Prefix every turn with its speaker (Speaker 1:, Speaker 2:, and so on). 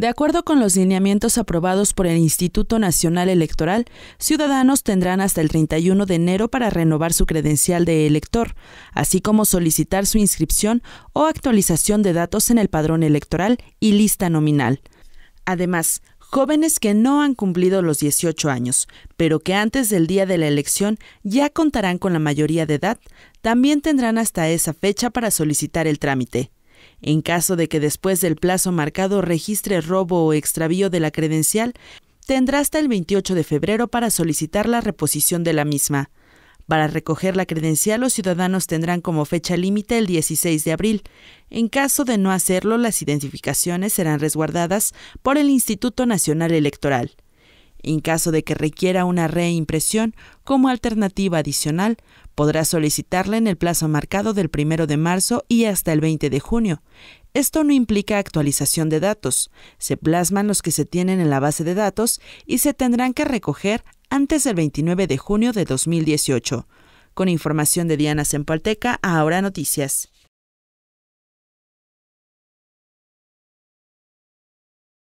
Speaker 1: De acuerdo con los lineamientos aprobados por el Instituto Nacional Electoral, ciudadanos tendrán hasta el 31 de enero para renovar su credencial de elector, así como solicitar su inscripción o actualización de datos en el padrón electoral y lista nominal. Además, jóvenes que no han cumplido los 18 años, pero que antes del día de la elección ya contarán con la mayoría de edad, también tendrán hasta esa fecha para solicitar el trámite. En caso de que después del plazo marcado registre robo o extravío de la credencial, tendrá hasta el 28 de febrero para solicitar la reposición de la misma. Para recoger la credencial, los ciudadanos tendrán como fecha límite el 16 de abril. En caso de no hacerlo, las identificaciones serán resguardadas por el Instituto Nacional Electoral. En caso de que requiera una reimpresión como alternativa adicional, podrá solicitarla en el plazo marcado del 1 de marzo y hasta el 20 de junio. Esto no implica actualización de datos, se plasman los que se tienen en la base de datos y se tendrán que recoger antes del 29 de junio de 2018. Con información de Diana Sempalteca, ahora noticias.